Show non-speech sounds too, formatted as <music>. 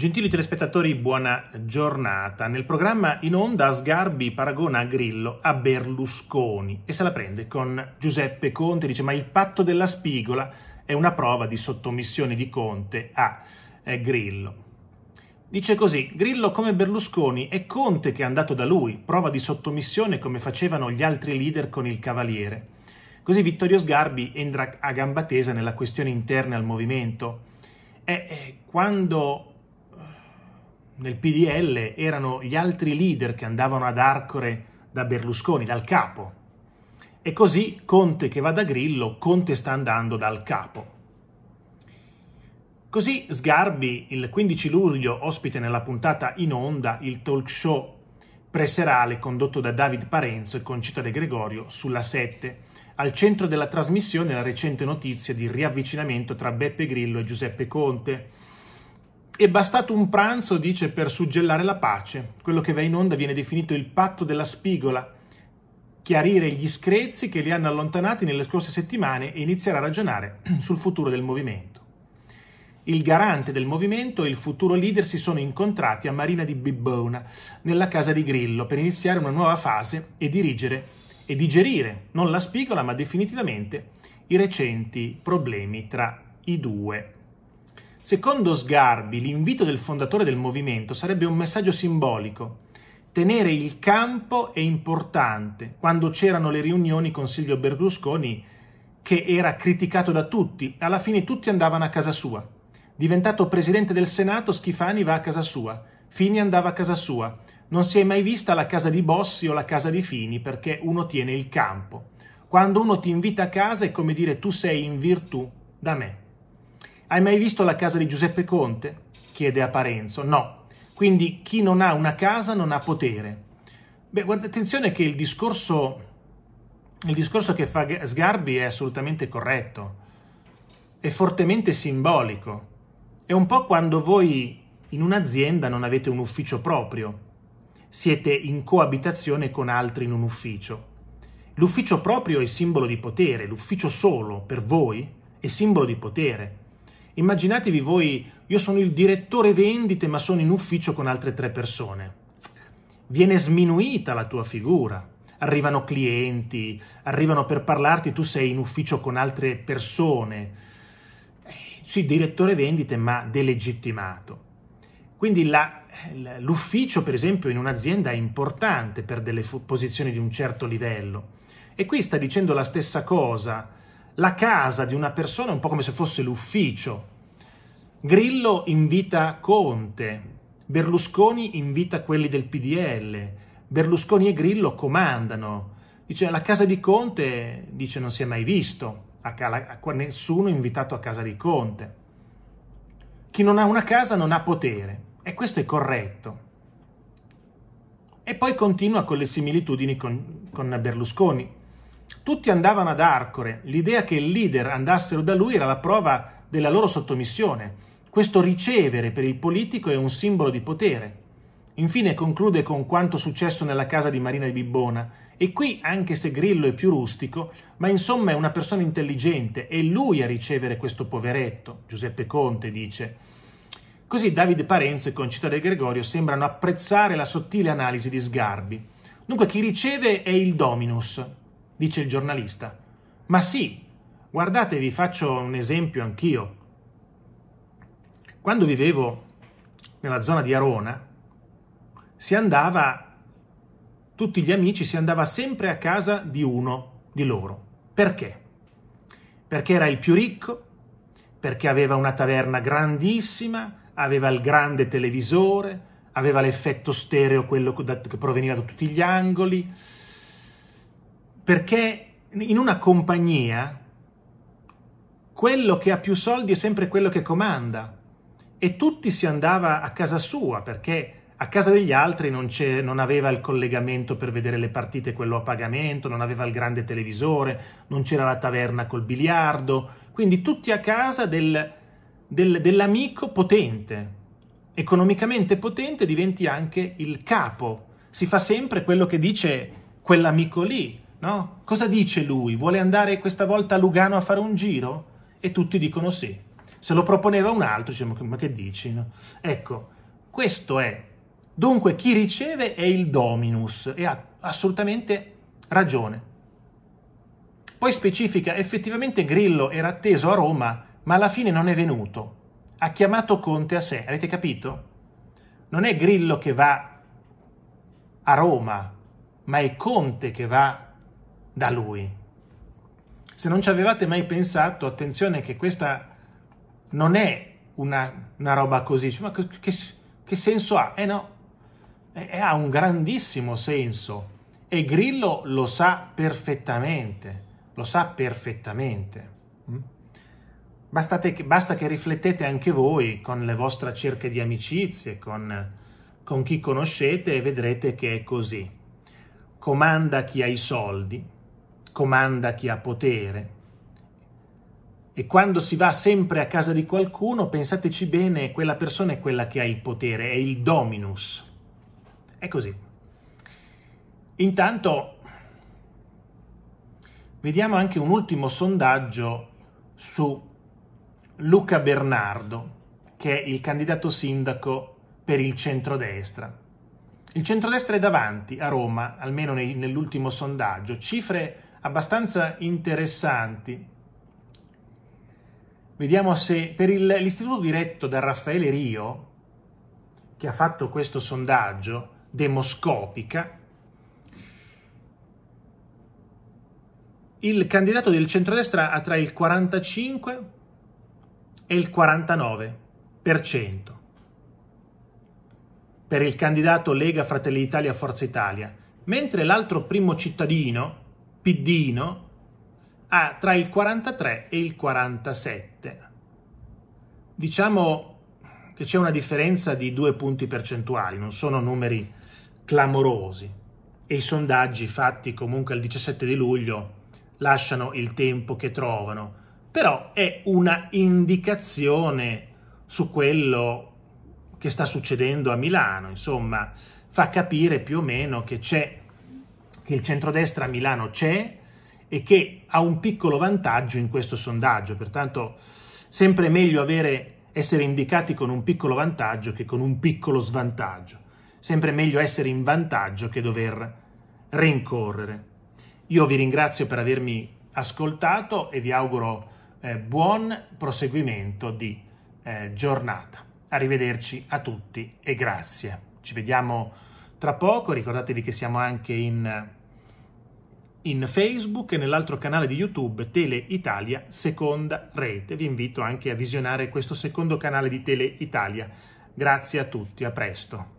Gentili telespettatori, buona giornata. Nel programma in onda Sgarbi paragona Grillo a Berlusconi e se la prende con Giuseppe Conte, dice ma il patto della spigola è una prova di sottomissione di Conte a eh, Grillo. Dice così, Grillo come Berlusconi è Conte che è andato da lui, prova di sottomissione come facevano gli altri leader con il Cavaliere. Così Vittorio Sgarbi entra a gamba tesa nella questione interna al movimento. E eh, eh, quando nel PDL erano gli altri leader che andavano ad Arcore da Berlusconi, dal capo. E così Conte che va da Grillo, Conte sta andando dal capo. Così Sgarbi, il 15 luglio, ospite nella puntata in onda il talk show preserale condotto da David Parenzo e Concita De Gregorio sulla 7. Al centro della trasmissione la recente notizia di riavvicinamento tra Beppe Grillo e Giuseppe Conte, è bastato un pranzo, dice, per suggellare la pace. Quello che va in onda viene definito il patto della spigola. Chiarire gli screzi che li hanno allontanati nelle scorse settimane e iniziare a ragionare <clears throat> sul futuro del movimento. Il garante del movimento e il futuro leader si sono incontrati a Marina di Bibbona, nella casa di Grillo, per iniziare una nuova fase e dirigere e digerire, non la spigola, ma definitivamente, i recenti problemi tra i due. Secondo Sgarbi, l'invito del fondatore del movimento sarebbe un messaggio simbolico. Tenere il campo è importante. Quando c'erano le riunioni con Silvio Berlusconi, che era criticato da tutti, alla fine tutti andavano a casa sua. Diventato presidente del Senato, Schifani va a casa sua. Fini andava a casa sua. Non si è mai vista la casa di Bossi o la casa di Fini perché uno tiene il campo. Quando uno ti invita a casa è come dire tu sei in virtù da me. Hai mai visto la casa di Giuseppe Conte? chiede a Parenzo. No. Quindi chi non ha una casa non ha potere. Beh, guarda, attenzione che il discorso, il discorso che fa Sgarbi è assolutamente corretto, è fortemente simbolico. È un po' quando voi in un'azienda non avete un ufficio proprio, siete in coabitazione con altri in un ufficio. L'ufficio proprio è simbolo di potere, l'ufficio solo per voi è simbolo di potere. Immaginatevi voi, io sono il direttore vendite ma sono in ufficio con altre tre persone. Viene sminuita la tua figura, arrivano clienti, arrivano per parlarti, tu sei in ufficio con altre persone. Eh, sì, direttore vendite ma delegittimato. Quindi la, l'ufficio, per esempio, in un'azienda è importante per delle posizioni di un certo livello. E qui sta dicendo la stessa cosa la casa di una persona è un po' come se fosse l'ufficio. Grillo invita Conte, Berlusconi invita quelli del PDL, Berlusconi e Grillo comandano. Dice la casa di Conte, dice non si è mai visto, a cala, a nessuno è invitato a casa di Conte. Chi non ha una casa non ha potere e questo è corretto. E poi continua con le similitudini con, con Berlusconi tutti andavano ad Arcore, l'idea che il leader andassero da lui era la prova della loro sottomissione. Questo ricevere per il politico è un simbolo di potere. Infine conclude con quanto successo nella casa di Marina di Bibbona, e qui, anche se Grillo è più rustico, ma insomma è una persona intelligente, è lui a ricevere questo poveretto, Giuseppe Conte dice. Così Davide Parenzo e Concita De Gregorio sembrano apprezzare la sottile analisi di Sgarbi. Dunque chi riceve è il dominus, dice il giornalista. Ma sì, guardate, vi faccio un esempio anch'io. Quando vivevo nella zona di Arona, si andava, tutti gli amici, si andava sempre a casa di uno di loro. Perché? Perché era il più ricco, perché aveva una taverna grandissima, aveva il grande televisore, aveva l'effetto stereo, quello che proveniva da tutti gli angoli, perché in una compagnia quello che ha più soldi è sempre quello che comanda e tutti si andava a casa sua perché a casa degli altri non, non, aveva il collegamento per vedere le partite, quello a pagamento, non aveva il grande televisore, non c'era la taverna col biliardo, quindi tutti a casa del, del, dell'amico potente. Economicamente potente diventi anche il capo, si fa sempre quello che dice quell'amico lì, No? Cosa dice lui? Vuole andare questa volta a Lugano a fare un giro? E tutti dicono sì. Se lo proponeva un altro, diciamo, ma che dici? No? Ecco, questo è. Dunque chi riceve è il dominus e ha assolutamente ragione. Poi specifica, effettivamente Grillo era atteso a Roma, ma alla fine non è venuto. Ha chiamato Conte a sé, avete capito? Non è Grillo che va a Roma, ma è Conte che va da lui. Se non ci avevate mai pensato, attenzione che questa non è una, una roba così, cioè, ma che, che, senso ha? Eh no, eh, eh, ha un grandissimo senso e Grillo lo sa perfettamente, lo sa perfettamente. Mm? Bastate, basta che riflettete anche voi con le vostre cerche di amicizie, con, con chi conoscete e vedrete che è così. Comanda chi ha i soldi, comanda chi ha potere. E quando si va sempre a casa di qualcuno, pensateci bene, quella persona è quella che ha il potere, è il dominus. È così. Intanto vediamo anche un ultimo sondaggio su Luca Bernardo, che è il candidato sindaco per il centrodestra. Il centrodestra è davanti a Roma, almeno nell'ultimo sondaggio, cifre abbastanza interessanti. Vediamo se per il, l'istituto diretto da Raffaele Rio, che ha fatto questo sondaggio demoscopica, il candidato del centrodestra ha tra il 45 e il 49%. Per il candidato Lega Fratelli Italia Forza Italia, mentre l'altro primo cittadino, Piddino ha tra il 43 e il 47. Diciamo che c'è una differenza di due punti percentuali, non sono numeri clamorosi e i sondaggi fatti comunque il 17 di luglio lasciano il tempo che trovano, però è una indicazione su quello che sta succedendo a Milano, insomma, fa capire più o meno che c'è che il centrodestra a Milano c'è e che ha un piccolo vantaggio in questo sondaggio, pertanto sempre meglio avere, essere indicati con un piccolo vantaggio che con un piccolo svantaggio, sempre meglio essere in vantaggio che dover rincorrere. Io vi ringrazio per avermi ascoltato e vi auguro eh, buon proseguimento di eh, giornata. Arrivederci a tutti e grazie. Ci vediamo tra poco, ricordatevi che siamo anche in in Facebook e nell'altro canale di YouTube Tele Italia Seconda Rete. Vi invito anche a visionare questo secondo canale di Tele Italia. Grazie a tutti, a presto.